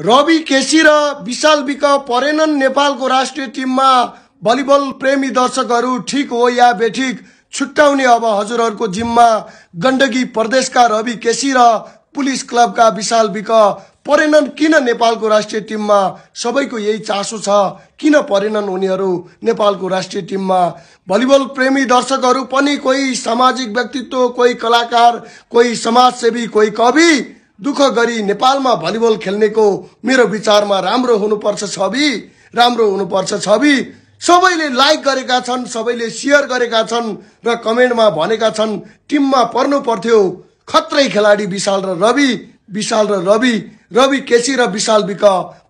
रवि केसी र विशाल विक परेनन् नेपालको राष्ट्रिय टिममा भलिबल प्रेमी दर्शकहरू ठिक हो या बेठिक छुट्याउने अब हजुरहरूको जिम्मा गण्डकी प्रदेशका रवि केसी र पुलिस क्लबका विशाल विक परेनन् किन नेपालको राष्ट्रिय टिममा सबैको यही चासो छ किन परेनन् उनीहरू नेपालको राष्ट्रिय टिममा भलिबल प्रेमी दर्शकहरू पनि कोही सामाजिक व्यक्तित्व कोही कलाकार कोही समाजसेवी कोही कवि दुःख गरी नेपालमा भलिबल खेल्नेको मेरो विचारमा राम्रो हुनुपर्छ छवि राम्रो हुनुपर्छ छवि सबैले लाइक गरेका छन् सबैले सेयर गरेका छन् र कमेन्टमा भनेका छन् टिममा पर्नु पर्थ्यो खत्रै खेलाडी विशाल र रवि विशाल र रवि रवि केसी र विशाल विक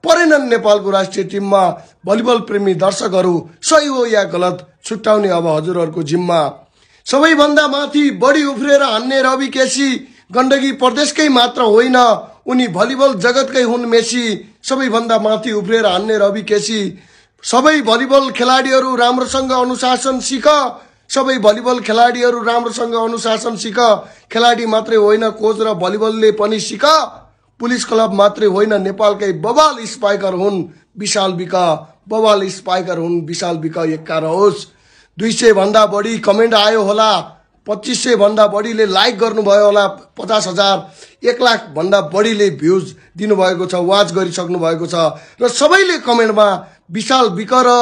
परेनन् नेपालको राष्ट्रिय टिममा भलिबल प्रेमी दर्शकहरू सही हो या गलत छुट्याउने अब हजुरहरूको जिम्मा सबैभन्दा माथि बढी उफ्रेर हान्ने रवि केसी गण्डकी प्रदेशकै मात्र होइन उनी भलिबल जगतकै हुन् मेसी सबैभन्दा माथि उफ्रेर हान्ने रवि केसी सबै भलिबल खेलाडीहरू राम्रोसँग अनुशासन सिक सबै भलिबल खेलाडीहरू राम्रोसँग अनुशासन सिक खेलाडी मात्रै होइन कोच र भलिबलले पनि सिक पुलिस क्लब मात्रै होइन नेपालकै बवाल स्पाइकर हुन् विशाल विक बवाल स्पाइकर हुन् विशाल विक एक्का रहोस् दुई सयभन्दा बढी कमेन्ट आयो होला पच्चिस सयभन्दा बढीले लाइक गर्नुभयो होला पचास हजार एक लाखभन्दा बढीले भ्युज दिनुभएको छ वाच गरिसक्नु भएको छ र सबैले कमेन्टमा विशाल विक र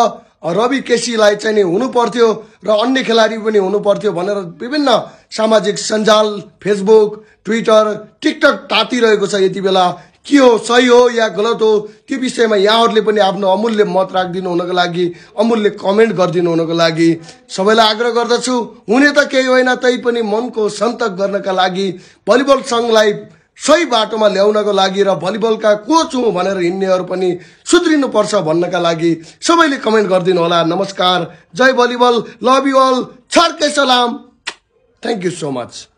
रवि केसीलाई चाहिँ नि हुनुपर्थ्यो र अन्य खेलाडी पनि हुनुपर्थ्यो भनेर विभिन्न सामाजिक सञ्जाल फेसबुक ट्विटर टिकटक तातिरहेको छ यति बेला के हो सही हो या गलत हो त्यो विषयमा यहाँहरूले पनि आफ्नो अमूल्य मत राखिदिनु हुनको लागि अमूल्य कमेन्ट गरिदिनु हुनको लागि सबैलाई आग्रह गर्दछु हुने त केही होइन तै पनि मनको सन्तक गर्नका लागि भलिबल सङ्घलाई सही बाटोमा ल्याउनको लागि र भलिबलका कोच हुँ भनेर हिँड्नेहरू पनि सुध्रिनुपर्छ भन्नका लागि सबैले कमेन्ट गरिदिनु होला नमस्कार जय भलिबल लभ यु अल छर्के सलाम थ्याङ्क यू सो मच